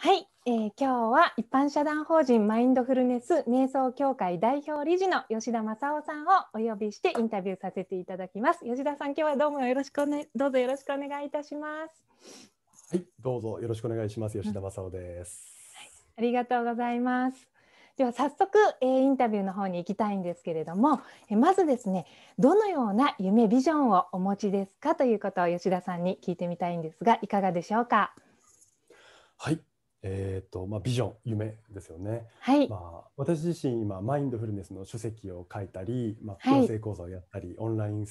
はい、えー、今日は一般社団法人マインドフルネス瞑想協会代表理事の吉田正夫さんをお呼びしてインタビューさせていただきます。吉田さん、今日はどうもよろしくおね、どうぞよろしくお願いいたします。はい、どうぞよろしくお願いします。吉田正夫です、うんはい。ありがとうございます。では早速、えー、インタビューの方に行きたいんですけれども、えー、まずですねどのような夢ビジョンをお持ちですかということを吉田さんに聞いてみたいんですがいかがでしょうかはいえーとまあ、ビジョン、夢ですよね、はいまあ、私自身今マインドフルネスの書籍を書いたり、まあ、講座をやったり、はい、オンライン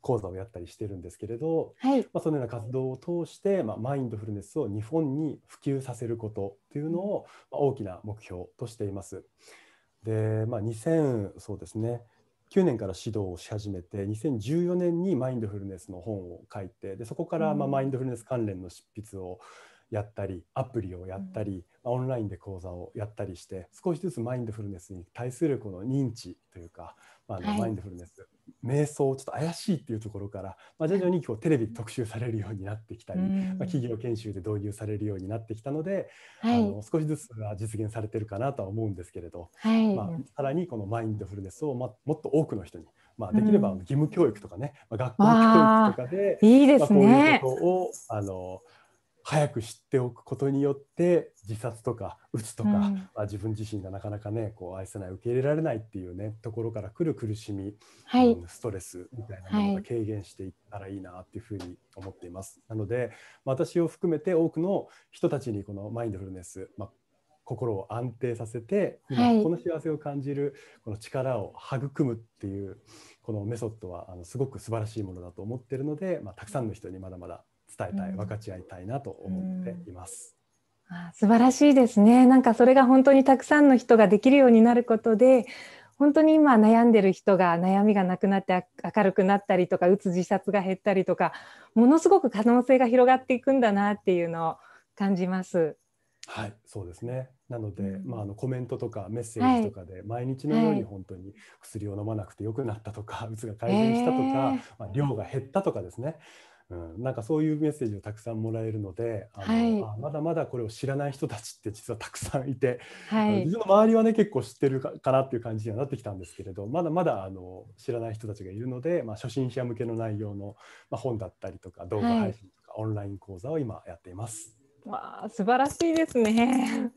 講座をやったりしてるんですけれど、はいまあ、そのような活動を通して、まあ、マインドフルネスを日本に普及させることというのを、まあ、大きな目標としています。で、まあ、2000そうですね9年から指導をし始めて2014年にマインドフルネスの本を書いてでそこからまあマインドフルネス関連の執筆を、うんやったりアプリをやったり、うん、オンラインで講座をやったりして少しずつマインドフルネスに対するこの認知というか、まあね、はい、マインドフルネス瞑想ちょっと怪しいっていうところから、まあ、徐々にこうテレビで特集されるようになってきたり、うん、まあ、企業研修で導入されるようになってきたので、はい、あの少しずつ実現されてるかなとは思うんですけれど、はい、まあ、さらにこのマインドフルネスを、ま、もっと多くの人に、まあ、できれば義務教育とかね、まあ、学校教育とかで、いいですね、まあ、こういうことをあの早く知っておくことによって自殺とか鬱とか、うん、まあ、自分自身がなかなかねこう愛せない受け入れられないっていうねところから来る苦しみ、はい、ストレスみたいなものが軽減していったらいいなっていうふうに思っています。はい、なので私を含めて多くの人たちにこのマインドフルネス、まあ、心を安定させて、今この幸せを感じるこの力を育むっていうこのメソッドはあのすごく素晴らしいものだと思ってるので、まあ、たくさんの人にまだまだ伝えたい、うん、分かち合いたいなと思っています。あ素晴らしいですね。なんかそれが本当にたくさんの人ができるようになることで、本当に今悩んでる人が悩みがなくなって明るくなったりとか、うつ自殺が減ったりとか、ものすごく可能性が広がっていくんだなっていうのを感じます。はい、そうですね。なので、まあ、あのコメントとかメッセージとかで、毎日のように本当に薬を飲まなくてよくなったとか、うつが改善したとか、まあ、量が減ったとかですね、うん、なんかそういうメッセージをたくさんもらえるのであの、はい、まだまだこれを知らない人たちって実はたくさんいて、はい、自分の周りはね結構知ってるかなっていう感じにはなってきたんですけれどまだまだあの知らない人たちがいるので、まあ、初心者向けの内容の、まあ、本だったりとか動画配信とか、はい、オンライン講座を今やっています。わあ素晴らしいですね。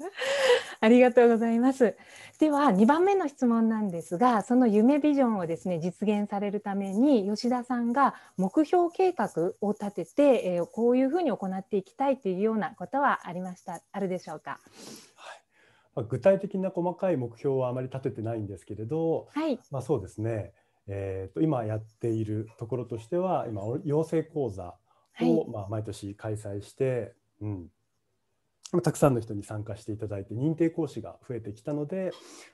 ありがとうございます。では2番目の質問なんですが、その夢ビジョンをですね実現されるために吉田さんが目標計画を立てて、えー、こういうふうに行っていきたいというようなことはありましたあるでしょうか。はい。具体的な細かい目標はあまり立ててないんですけれど、はい、まあそうですね。えっ、ー、と今やっているところとしては今養成講座を、まあ毎年開催して、はい、うん。たくさんの人に参加していただいて認定講師が増えてきたので、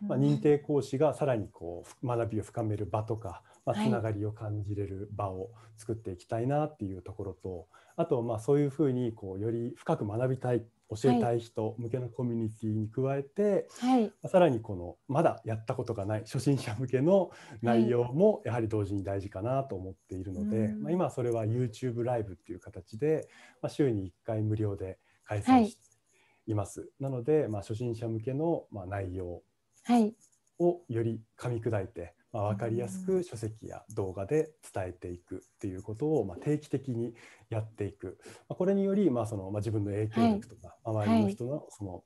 まあ、認定講師がさらにこう学びを深める場とか、まあ、つながりを感じれる場を作っていきたいなっていうところと、あとまあそういうふうにこうより深く学びたい教えたい人向けのコミュニティに加えて、はい、さらにこのまだやったことがない初心者向けの内容もやはり同時に大事かなと思っているので、はい、まあ、今それは YouTube ライブっていう形で、まあ、週に1回無料で開催して、はいいます。なので、まあ、初心者向けの、まあ、内容をより噛み砕いて、まあ、分かりやすく書籍や動画で伝えていくっていうことを、まあ、定期的にやっていく、まあ、これにより、まあそのまあ、自分の影響力とか、はい、周りの人のその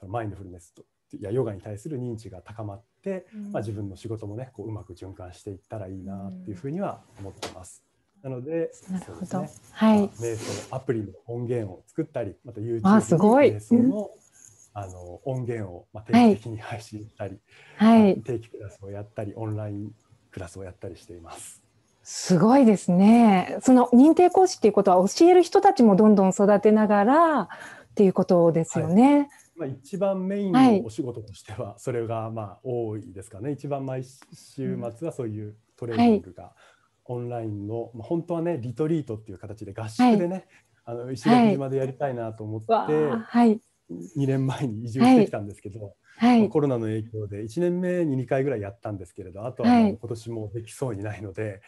そのマインドフルネスとやヨガに対する認知が高まって、まあ、自分の仕事もねこううまく循環していったらいいなっていうふうには思ってます。なので、なるほど、ね、はい。瞑想アプリの音源を作ったり、また YouTube 瞑想の、うん、あの音源をまあ定期的に配信したり、はい、定期クラスをやったり、オンラインクラスをやったりしています。すごいですね。その認定講師っていうことは教える人たちもどんどん育てながらっていうことですよね。はいまあ、一番メインのお仕事としてはそれがまあ多いですかね、はい、一番毎週末はそういうトレーニングがオンラインの、本当はねリトリートっていう形で合宿でね、はい、あの石垣島でやりたいなと思って、はい、2年前に移住してきたんですけど、はいコロナの影響で1年目に2回ぐらいやったんですけれどあとはもう今年もできそうにないので、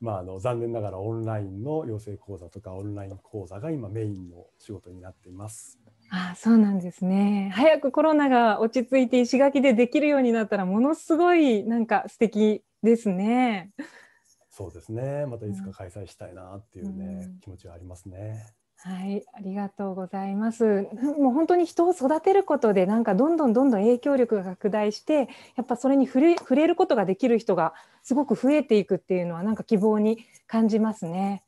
まあ、あの残念ながらオンラインの養成講座とかオンライン講座が今メインの仕事になっています。あそうなんですね早くコロナが落ち着いて石垣でできるようになったらものすごいなんか素敵ですね。そうですね。またいつか開催したいなっていうね、うん、気持ちはありますね。はい、ありがとうございます。もう本当に人を育てることで、なんかどんどんどんどん影響力が拡大して、やっぱそれに触れ触れることができる人がすごく増えていくっていうのは、なんか希望に感じますね。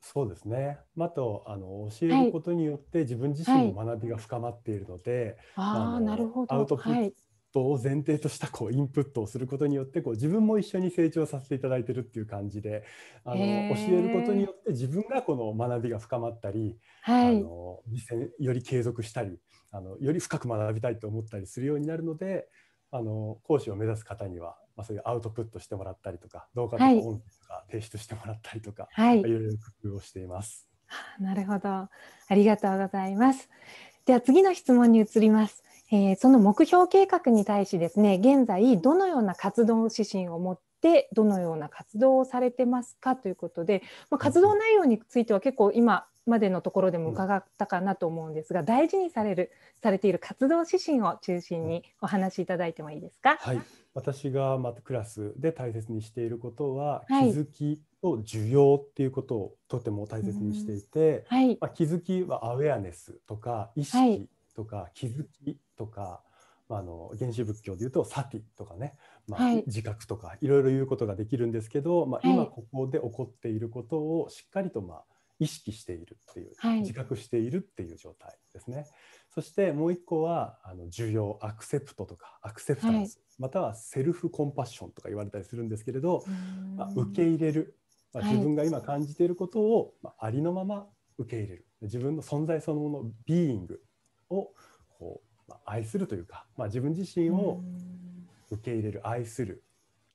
そうですね。まあ、とあの教えることによって自分自身の学びが深まっているので、はい、ああなるほどアウトプットを前提としたこうインプットをすることによってこう自分も一緒に成長させていただいてるっていう感じであの教えることによって自分がこの学びが深まったり、はい、あのより継続したりあのより深く学びたいと思ったりするようになるのであの講師を目指す方には、まあ、そういうアウトプットしてもらったりとか動画とか音声とか提出してもらったりとか、はい、いろいろ工夫をしています。なるほどありがとうございます。では次の質問に移ります。えー、その目標計画に対しですね現在どのような活動指針を持ってどのような活動をされてますかということで、まあ、活動内容については結構今までのところでも伺ったかなと思うんですが大事にされるされている活動指針を中心にお話しいただいてもいいですか。はい、私がまたクラスで大切にしていることは、気づきと需要っていうことをとても大切にしていて、はいまあ、気づきはアウェアネスとか意識とか気づきとか、まあ、あの原始仏教でいうとサティとかね、まあ、自覚とかいろいろ言うことができるんですけど、まあ、今ここで起こっていることをしっかりとまあ意識しているっていう、自覚しているっていう状態ですね。そしてもう一個はあの需要アクセプトとかアクセプタンス、はい、またはセルフコンパッションとか言われたりするんですけれど、まあ、受け入れる、まあ、自分が今感じていることを、まあ、ありのまま受け入れる自分の存在そのものビーイングをこう、まあ、愛するというか、まあ、自分自身を受け入れる愛する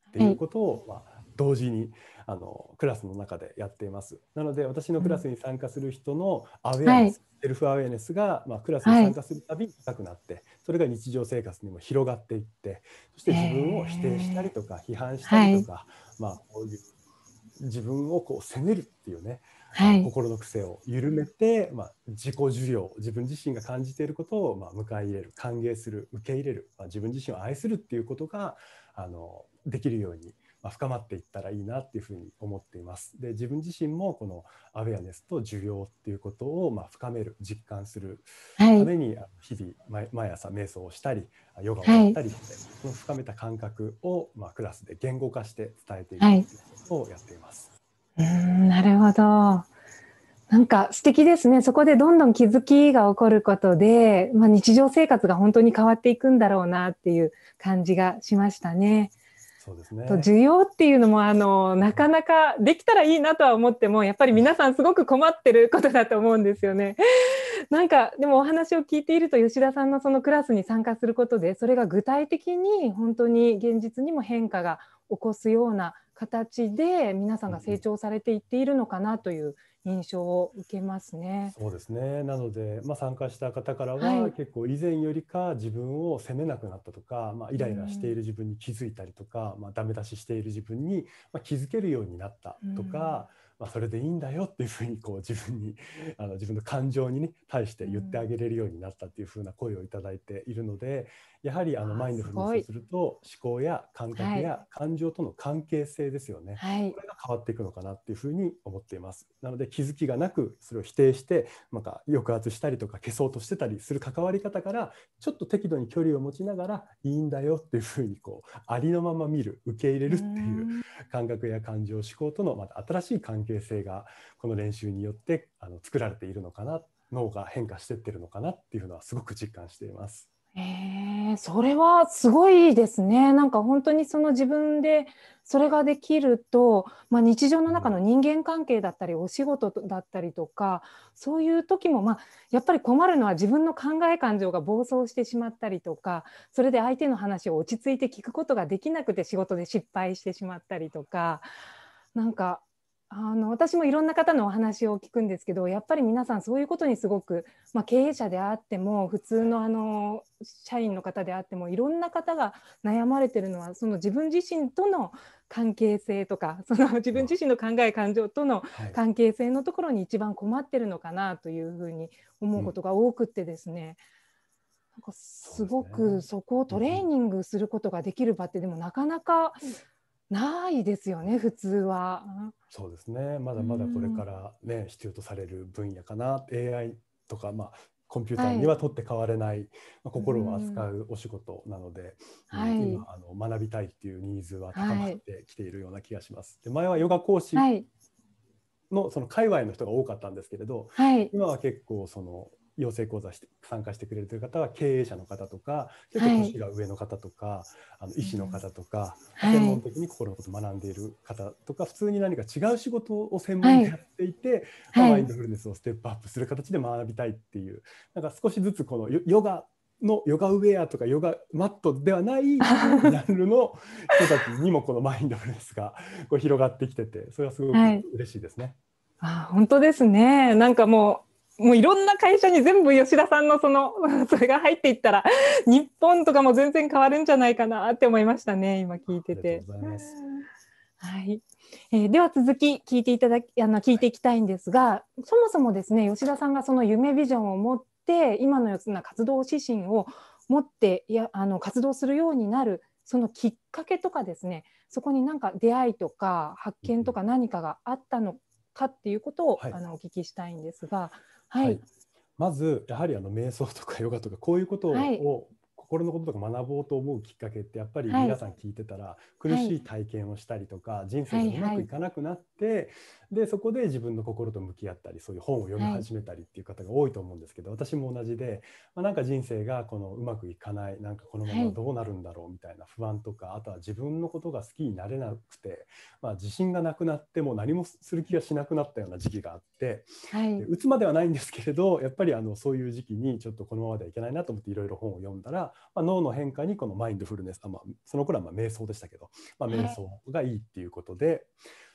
っていうことを、まあ、同時にあのクラスの中でやっています。なので私のクラスに参加する人のアウェアネス、はい、セルフアウェアネスが、まあ、クラスに参加するたびに高くなって、はい、それが日常生活にも広がっていってそして自分を否定したりとか批判したりとか、はい、まあこういう自分をこう責めるっていうねはい、心の癖を緩めて、まあ、自己受領自分自身が感じていることを、まあ、迎え入れる歓迎する受け入れる、まあ、自分自身を愛するっていうことがあのできるように、まあ、深まっていったらいいなっていうふうに思っています。で自分自身もこのアウェアネスと受領っていうことを、まあ、深める実感するために、はい、日々毎毎朝瞑想をしたりヨガをやったり、はい、その深めた感覚を、まあ、クラスで言語化して伝えていくということをやっています。はいうんなるほど。なんか素敵ですね。そこでどんどん気づきが起こることで、まあ、日常生活が本当に変わっていくんだろうなっていう感じがしましたね。そうですね。と需要っていうのもあのなかなかできたらいいなとは思っても、やっぱり皆さんすごく困ってることだと思うんですよね。なんかでもお話を聞いていると吉田さんのそのクラスに参加することで、それが具体的に本当に現実にも変化が起こすような形で皆さんが成長されていっているのかなという印象を受けますね。そうですねなので、まあ、参加した方からは結構以前よりか自分を責めなくなったとか、はい、まあ、イライラしている自分に気づいたりとか、うん、まあ、ダメ出ししている自分に気づけるようになったとか、うん、まあ、それでいいんだよっていうふうにこう自分にあの自分の感情に、ね、対して言ってあげれるようになったっていうふうな声を頂いているので、やはりあのマインドフルネスをすると思考や感覚や感情との関係性ですよね、はい、これが変わっていくのかなっていうふうに思っていますなので気づきがなくそれを否定してんか抑圧したりとか消そうとしてたりする関わり方からちょっと適度に距離を持ちながらいいんだよっていうふうにこうありのまま見る受け入れるっていう感覚や感情思考とのまた新しい関係性がこの練習によってあの作られているのかな脳が変化してってるのかなっていうのはすごく実感しています。えー、それはすごいですね。なんか本当にその自分でそれができると、まあ、日常の中の人間関係だったりお仕事だったりとかそういう時も、まあ、やっぱり困るのは自分の考え感情が暴走してしまったりとかそれで相手の話を落ち着いて聞くことができなくて仕事で失敗してしまったりとかなんかあの私もいろんな方のお話を聞くんですけどやっぱり皆さんそういうことにすごく、まあ、経営者であっても普通のあの社員の方であってもいろんな方が悩まれてるのはその自分自身との関係性とかその自分自身の考え感情との関係性のところに一番困ってるのかなというふうに思うことが多くってですね、うん、なんかすごくそこをトレーニングすることができる場ってでもなかなか。うんないですよね普通は。そうですねまだまだこれからね、うん、必要とされる分野かな AI とか、まあ、コンピューターには取って代われない、はい、まあ、心を扱うお仕事なので、うん、今あの学びたいっていうニーズは高まってきているような気がします。で前はヨガ講師のその界隈の人が多かったんですけれど、はい、今は結構その養成講座して参加してくれるという方は経営者の方とか結構年が上の方とか、はい、あの医師の方とか、うん、専門的に心のことを学んでいる方とか、はい、普通に何か違う仕事を専門にやっていて、はい、マインドフルネスをステップアップする形で学びたいっていうなんか少しずつこのヨガのヨガウェアとかヨガマットではない ジャンルの人たちにもこのマインドフルネスがこう広がってきててそれはすごく嬉しいですね。あ本当ですねなんかもうもういろんな会社に全部吉田さんのその それが入っていったら日本とかも全然変わるんじゃないかなって思いましたね今聞いてて。はい、えー、では続き聞いていただきあの聞いていきたいんですが、そもそもですね吉田さんがその夢ビジョンを持って今のような活動指針を持っていやあの活動するようになるそのきっかけとかですねそこになんか出会いとか発見とか何かがあったのかっていうことを、はい、あのお聞きしたいんですが。はい、まずやはりあの瞑想とかヨガとかこういうことを心のこととか学ぼうと思うきっかけってやっぱり皆さん聞いてたら、苦しい体験をしたりとか、人生がうまくいかなくなって、でそこで自分の心と向き合ったりそういう本を読み始めたりっていう方が多いと思うんですけど、私も同じで、まあ、なんか人生がこのうまくいかないなんかこのままどうなるんだろうみたいな不安とか、あとは自分のことが好きになれなくて、まあ、自信がなくなっても何もする気がしなくなったような時期があって、はい、打つまではないんですけれどやっぱりあのそういう時期にちょっとこのままではいけないなと思っていろいろ本を読んだらまあ、脳の変化にこのマインドフルネスあ、まあ、その頃はまあ瞑想でしたけど、まあ、瞑想がいいっていうことで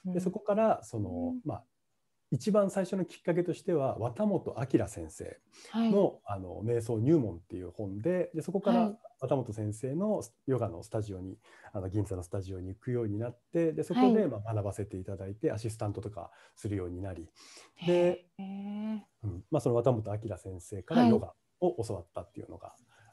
はい、でそこからその、まあ、一番最初のきっかけとしては綿本明先生のはい、あの瞑想入門っていう本ででそこから綿本先生のヨガのスタジオにあの銀座のスタジオに行くようになってでそこでまあ学ばせていただいて、アシスタントとかするようになりで、うんまあ、その綿本明先生からヨガを教わったっていうのが、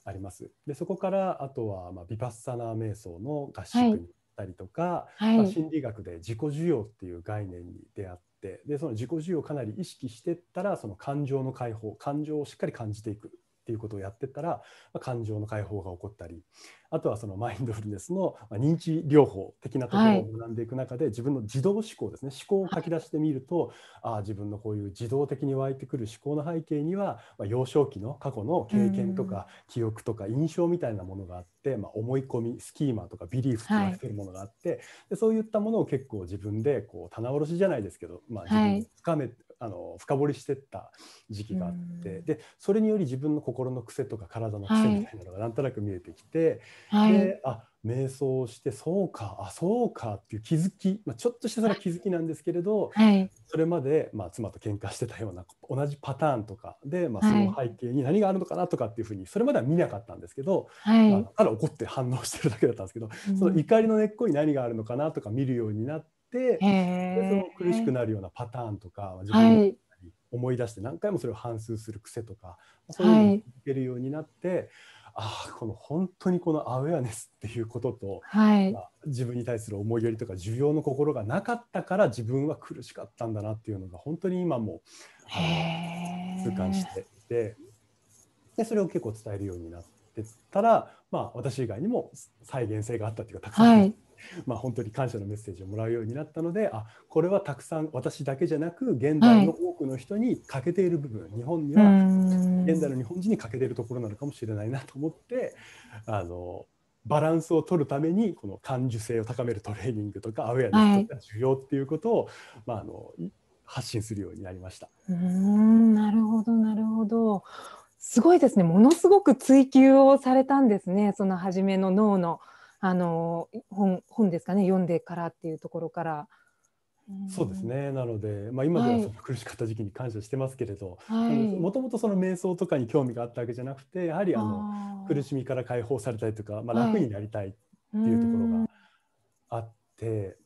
あります。でそこからあとはまあヴィパッサナー瞑想の合宿に行ったりとか、はい、まあ、心理学で自己需要っていう概念に出会ってでその自己需要をかなり意識してったらその感情の解放感情をしっかり感じていくっていうことをやってたら、ま感情の解放が起こったりあとはそのマインドフルネスの認知療法的なところを学んでいく中で、自分の自動思考ですね思考を書き出してみると、ああ自分のこういう自動的に湧いてくる思考の背景には、ま幼少期の過去の経験とか記憶とか印象みたいなものがあって、ま思い込みスキーマとかビリーフと言われてるものがあって、でそういったものを結構自分でこう棚卸しじゃないですけど、まあ、自分を深め、あの深掘りしてった時期があって、でそれにより自分の心の癖とか体の癖みたいなのがなんとなく見えてきて、はい、であ瞑想してそうかあそうかっていう気づき、まあ、ちょっとしたそ気づきなんですけれど、はい、それまで、まあ、妻と喧嘩してたような同じパターンとかで、まあ、その背景に何があるのかなとかっていうふうにそれまでは見なかったんですけど、はい、あ、ただ怒って反応してるだけだったんですけど、うん、その怒りの根っこに何があるのかなとか見るようになって。、でその苦しくなるようなパターンとか自分の思い出して何回もそれを反芻する癖とかそういうのを受けるようになって、ああこの本当にこのアウェアネスっていうことと、はい、まあ、自分に対する思いやりとか需要の心がなかったから自分は苦しかったんだなっていうのが本当に今も痛感していてでそれを結構伝えるようになってたら、まあ、私以外にも再現性があったっていうかたくさん、はい まあ、本当に感謝のメッセージをもらうようになったのであこれはたくさん私だけじゃなく現代の多くの人に欠けている部分、はい、日本には現代の日本人に欠けているところなのかもしれないなと思ってあのバランスを取るためにこの感受性を高めるトレーニングとかアウェアネスとか需要っていうことを、はい、まあ、あの発信するようになりました。うんなるほどなるほどすごいですねものすごく追求をされたんですねその初めの脳のあの本本ですかね読んでからっていうところから。そうですねなので、まあ、今ではその苦しかった時期に感謝してますけれどもともとその瞑想とかに興味があったわけじゃなくてやはりあの苦しみから解放されたいとか、まあ、楽になりたいっていうところがあって、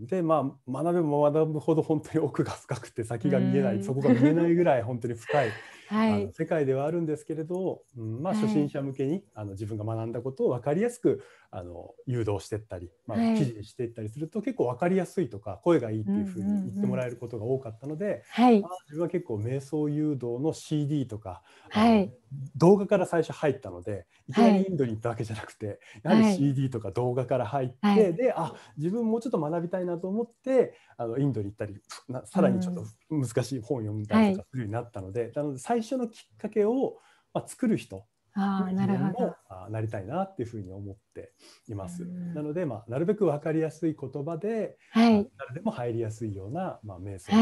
でまあ学べば学ぶほど本当に奥が深くて先が見えない、そこが見えないぐらい本当に深い、はい、あの世界ではあるんですけれど、うん、まあ、初心者向けに、はい、あの自分が学んだことを分かりやすくあの誘導していったり、まあ、記事にしていったりすると、はい、結構分かりやすいとか声がいいっていうふうに言ってもらえることが多かったので、まあ、自分は結構瞑想誘導の CD とか、はい、動画から最初入ったのでいきなりインドに行ったわけじゃなくて、やはり CD とか動画から入って、であ自分もうちょっとちょっと学びたいなと思ってあのインドに行ったりなさらにちょっと難しい本を読んだりとかするようになったので、はい、なので最初のきっかけを、まあ、作る人あなるほどなりたいなっていうふうに思っています。なので、まあ、なるべく分かりやすい言葉で、はい、誰でも入りやすいような、まあ、瞑想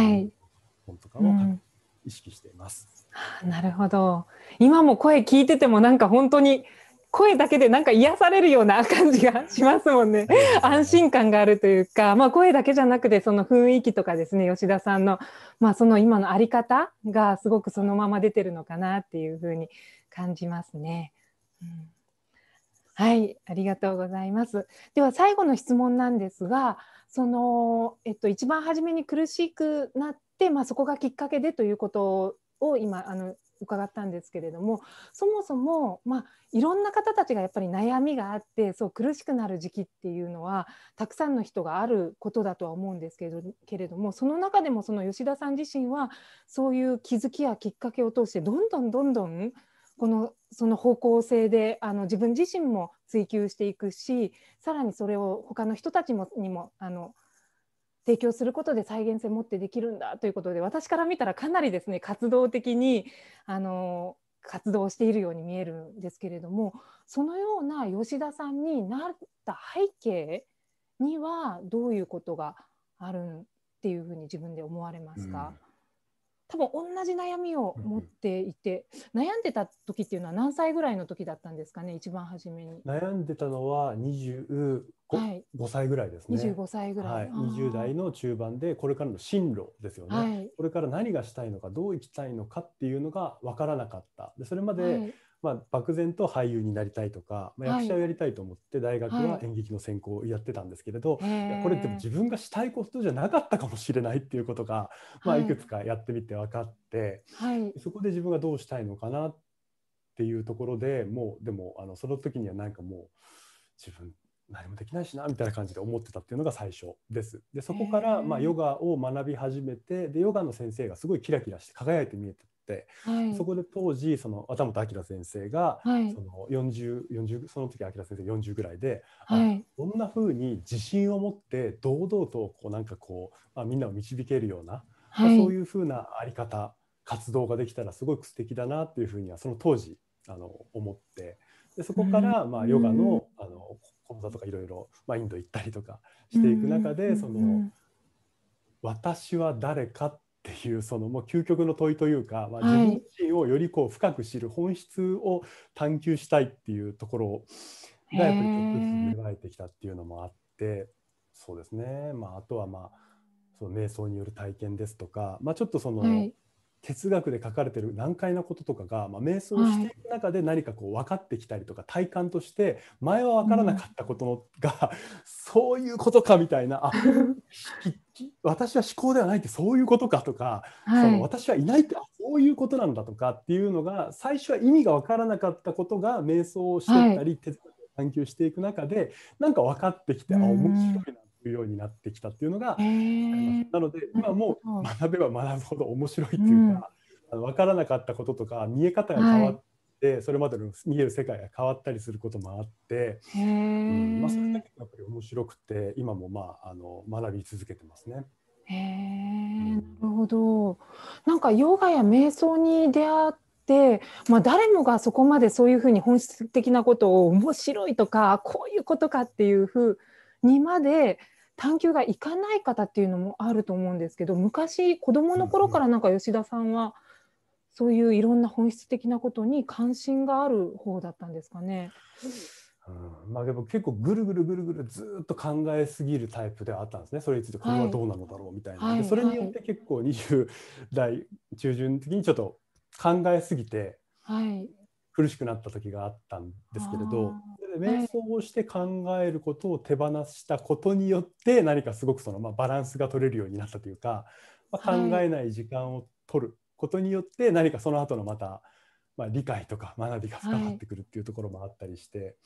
本とかを、はいうん意識しています。なるほど。今も声聞いててもなんか本当に声だけでなんか癒されるような感じがしますもんね。安心感があるというか、まあ、声だけじゃなくてその雰囲気とかですね吉田さんの,、まあその今のあり方がすごくそのまま出てるのかなっていうふうに感じますね。うんはい、ありがとうございます。では最後の質問なんですが、そのえっと一番初めに苦しくなって、まあそこがきっかけでということを今あの伺ったんですけれどもそもそも、まあ、いろんな方たちがやっぱり悩みがあってそう苦しくなる時期っていうのはたくさんの人があることだとは思うんですけどけれどもその中でもその吉田さん自身はそういう気づきやきっかけを通してどんどんどんどんこのその方向性であの自分自身も追求していくしさらにそれを他の人たちもにもあの提供することで再現性持ってできるんだということで私から見たらかなりですね活動的にあの活動しているように見えるんですけれどもそのような吉田さんになった背景にはどういうことがあるっていうふうに自分で思われますか、うん多分同じ悩みを持っていて、うん、悩んでた時っていうのは何歳ぐらいの時だったんですかね一番初めに悩んでたのは25、はい、歳ぐらいですね25歳ぐらい、はい、20代の中盤でこれからの進路ですよね、はい、これから何がしたいのかどう生きたいのかっていうのが分からなかったでそれまで、まあ、漠然と俳優になりたいとか、まあ、役者をやりたいと思って大学は演劇の専攻をやってたんですけれど、はいやこれでも自分がしたいことじゃなかったかもしれないっていうことが、まあ、いくつかやってみて分かって、はい、そこで自分がどうしたいのかなっていうところでもうでもあのその時にはなんかもう自分何もできないしなみたいな感じで思ってたっていうのが最初です。でそこからまあヨガを学び始めてでヨガの先生がすごいキラキラして輝いて見えて、はい、そこで当時その渡本明先生が、はい、その 40, 40その時明先生40ぐらいで、はい、どんなふうに自信を持って堂々とこうなんかこう、まあ、みんなを導けるような、まあ、そういうふうなあり方活動ができたらすごく素敵だなっていうふうにはその当時あの思ってでそこから、まあ、ヨガの,、あの講座とかいろいろインド行ったりとかしていく中で、その私は誰かっっていうそのもう究極の問いというか、まあ、自分自身をよりこう深く知る本質を探求したいっていうところがやっぱりちょっとずつ芽生えてきたっていうのもあってそうですね、まあ、あとはまあその瞑想による体験ですとか、まあ、ちょっとその、はい、哲学で書かれてる難解なこととかが、まあ、瞑想していく中で何かこう分かってきたりとか、体感として前は分からなかったことが、うん、そういうことかみたいなあ私は思考ではないってそういうことかとか、はい、その私はいないってそういうことなんだとかっていうのが最初は意味が分からなかったことが瞑想をしてったり、はい、哲学を探求していく中でなんか分かってきて、あ面白いなっていうようになってきたっていうのが、なので今もう学べば学ぶほど面白いっていうか、うん、分からなかったこととか見え方が変わって、ってそれまでの見える世界が変わったりすることもあって、うんまあ、それだけやっぱり面白くて今も、まあ、あの学び続けてますね。へえ、なるほど。なんかヨガや瞑想に出会って、まあ、誰もがそこまでそういうふうに本質的なことを面白いとかこういうことかっていうふうにまで探究がいかない方っていうのもあると思うんですけど昔子どもの頃からなんか吉田さんはそういういろんな本質的なことに関心がある方だったんですかね。うん、まあでも結構ぐるぐるぐるぐるずっと考えすぎるタイプではあったんですねそれについてこれはどうなのだろうみたいな、はい、それによって結構20代中旬的にちょっと考えすぎて苦しくなった時があったんですけれど、はい、瞑想をして考えることを手放したことによって何かすごくそのまあバランスが取れるようになったというか、まあ、考えない時間を取ることによって何かその後のまた、まあ、理解とか学びが深まってくるっていうところもあったりして、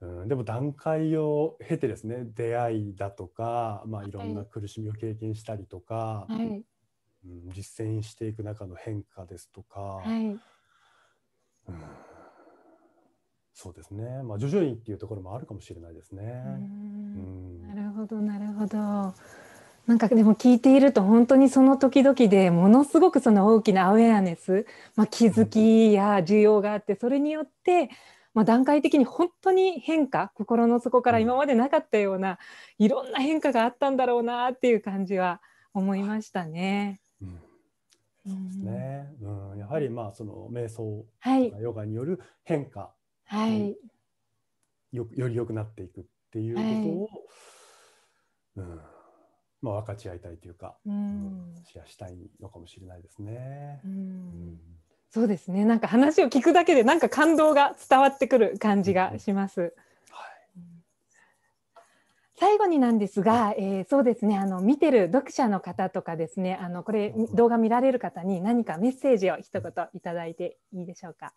はい、うん、でも段階を経てですね出会いだとか、まあ、いろんな苦しみを経験したりとか、はい、うん、実践していく中の変化ですとか。はいうん、そうですね、まあ、徐々にっていうところもあるかもしれないですね。なるほどなるほど。なんかでも聞いていると本当にその時々でものすごくその大きなアウェアネス、まあ、気づきや需要があってそれによって、まあ、段階的に本当に変化心の底から今までなかったようないろんな変化があったんだろうなっていう感じは思いましたね。うんそうですね、うん、やはりまあその瞑想とかヨガによる変化、はい、よより良くなっていくっていうことを、はい、うんまあ、分かち合いたいというか、うん、シェアしたいのかもしれないですね。うん、そうですねなんか話を聞くだけでなんか感動が伝わってくる感じがします。最後になんですが、えー、そうですねあの見てる読者の方とかですねあのこれ動画見られる方に何かメッセージを一言頂いていいでしょうか。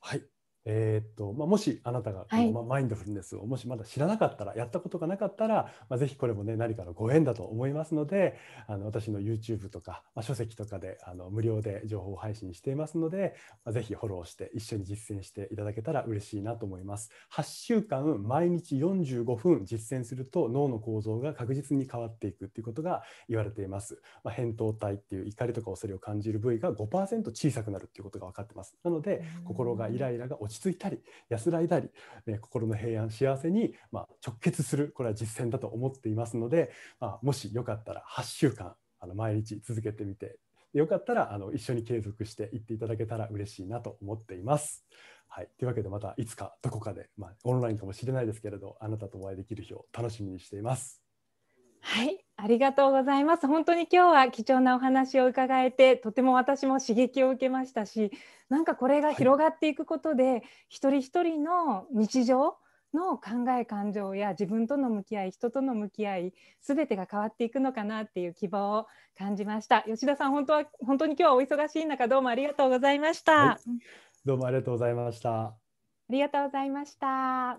はいえー、っとまあ、もしあなたが、はい、まマインドフルネスをもしまだ知らなかったらやったことがなかったら、まあ、ぜひこれもね何かのご縁だと思いますのであの私の YouTube とか、まあ、書籍とかであの無料で情報を配信していますので、まあ、ぜひフォローして一緒に実践していただけたら嬉しいなと思います8週間毎日45分実践すると脳の構造が確実に変わっていくっていうことが言われています、まあ、扁桃体っていう怒りとか恐れを感じる部位が5%小さくなるっていうことが分かってますなので心がイライラが落ちち着いたり安らいだり、え心の平安幸せに、ま直結するこれは実践だと思っていますので、まもしよかったら8週間あの毎日続けてみてよかったらあの一緒に継続していっていただけたら嬉しいなと思っています。はい、というわけでまたいつかどこかで、まあ、オンラインかもしれないですけれどあなたとお会いできる日を楽しみにしています。はいありがとうございます本当に今日は貴重なお話を伺えてとても私も刺激を受けましたしなんかこれが広がっていくことで、はい、一人一人の日常の考え感情や自分との向き合い人との向き合い全てが変わっていくのかなっていう希望を感じました吉田さん本当は本当に今日はお忙しい中どうもありがとうございました、はい、どうもありがとうございましたありがとうございました